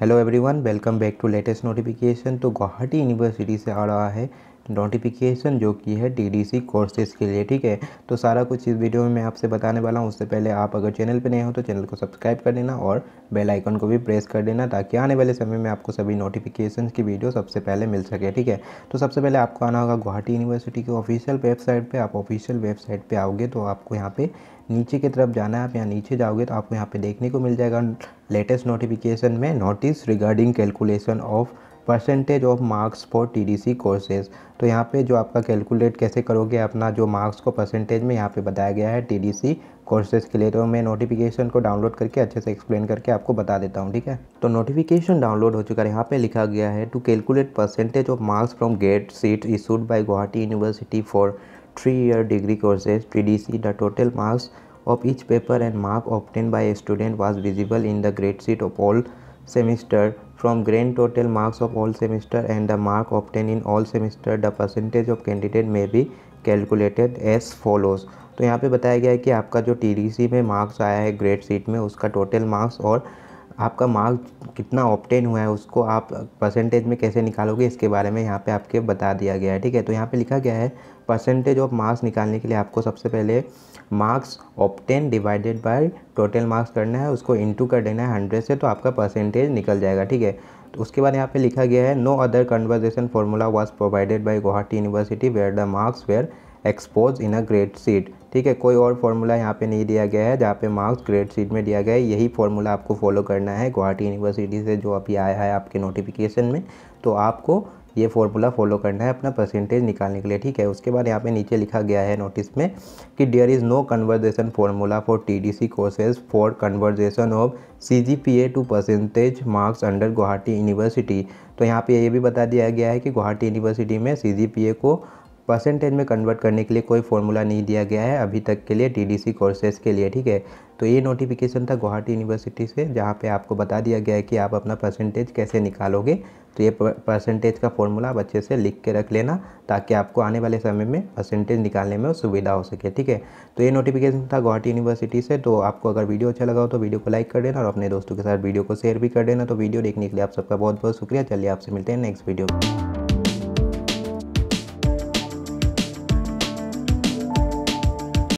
hello everyone welcome back to latest notification तो Guwahati university से आ रहा है नोटिफिकेशन जो कि है टीडीसी कोर्सेज के लिए ठीक है तो सारा कुछ इस वीडियो में मैं आपसे बताने वाला हूँ उससे पहले आप अगर चैनल पर नए हो तो चैनल को सब्सक्राइब कर देना और बेल आइकन को भी प्रेस कर देना ताकि आने वाले समय में आपको सभी नोटिफिकेशन की वीडियो सबसे पहले मिल सके ठीक है तो सबसे पहले आपको आना होगा गुवाहाटी यूनिवर्सिटी की ऑफिशियल वेबसाइट पर आप ऑफिशियल वेबसाइट पर आओगे तो आपको यहाँ पर नीचे की तरफ जाना है आप यहाँ नीचे जाओगे तो आपको यहाँ पे देखने को मिल जाएगा लेटेस्ट नोटिफिकेशन में notice regarding calculation of percentage of marks for TDC courses तो यहाँ पे जो आपका कैलकुलेट कैसे करोगे अपना जो मार्क्स को परसेंटेज में यहाँ पे बताया गया है टीडीसी कोर्सेज के लिए तो मैं नोटिफिकेशन को डाउनलोड करके अच्छे से एक्सप्लेन करके आपको बता देता हूँ ठीक है तो नोटिफिकेशन डाउनलोड हो चुका है यहाँ पे लिखा गया है to calculate percentage of marks from grade sheet issued by Guwahati university for three year degree courses T D C the total marks of each paper and mark obtain by a student was visible in the grade sheet of all semester from grand total marks of all semester and the mark obtained in all semester the percentage of candidate may be calculated as follows तो यहाँ पे बताया गया है कि आपका जो T में मार्क्स आया है ग्रेड सीट में उसका टोटल मार्क्स और आपका मार्क कितना ऑप्टेन हुआ है उसको आप परसेंटेज में कैसे निकालोगे इसके बारे में यहाँ पे आपके बता दिया गया है ठीक है तो यहाँ पे लिखा गया है परसेंटेज ऑफ मार्क्स निकालने के लिए आपको सबसे पहले marks obtain divided by total marks करना है उसको इंटू कर देना है हंड्रेड से तो आपका परसेंटेज निकल जाएगा ठीक है तो उसके बाद यहाँ पे लिखा गया है no other conversion formula was provided by Guwahati university where the marks were exposed in a grade sheet ठीक है कोई और फॉर्मूला यहाँ पे नहीं दिया गया है जहाँ पे मार्क्स ग्रेड सीट में दिया गया है यही फॉर्मूला आपको फॉलो करना है गुवाहाटी यूनिवर्सिटी से जो अभी आया है आपके नोटिफिकेशन में तो आपको ये फॉर्मूला फॉलो करना है अपना परसेंटेज निकालने के लिए ठीक है उसके बाद यहाँ पे नीचे लिखा गया है नोटिस में कि there is no conversion formula for TDC courses for conversion of CGPA to percentage marks under Guwahati university तो यहाँ पे ये भी बता दिया गया है कि गुवाहाटी यूनिवर्सिटी में ए को परसेंटेज में कन्वर्ट करने के लिए कोई फॉर्मूला नहीं दिया गया है अभी तक के लिए टीडीसी कोर्सेज के लिए ठीक है तो ये नोटिफिकेशन था गुवाहाटी यूनिवर्सिटी से जहाँ पे आपको बता दिया गया है कि आप अपना परसेंटेज कैसे निकालोगे तो ये परसेंटेज का फॉर्मूला आप अच्छे से लिख के रख लेना ताकि आपको आने वाले समय में परसेंटेज निकालने में सुविधा हो सके ठीक है तो ये नोटिफिकेशन था गुवाहाटी यूनिवर्सिटी से तो आपको अगर वीडियो अच्छा लगा हो तो वीडियो को लाइक कर देना और अपने दोस्तों के साथ वीडियो को शेयर भी कर देना तो वीडियो देखने के लिए आप सबका बहुत बहुत शुक्रिया चलिए आपसे मिलते हैं नेक्स्ट वीडियो में